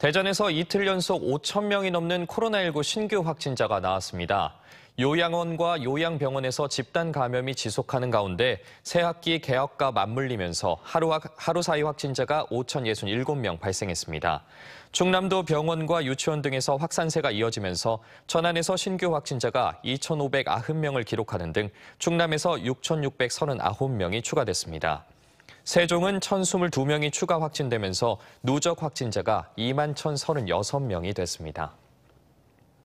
대전에서 이틀 연속 5천 명이 넘는 코로나19 신규 확진자가 나왔습니다. 요양원과 요양병원에서 집단 감염이 지속하는 가운데 새 학기 개학과 맞물리면서 하루, 하루 사이 확진자가 5,067명 발생했습니다. 충남도 병원과 유치원 등에서 확산세가 이어지면서 천안에서 신규 확진자가 2,590명을 기록하는 등 충남에서 6,639명이 추가됐습니다. 세종은 1,022명이 추가 확진되면서 누적 확진자가 2만 1,036명이 됐습니다.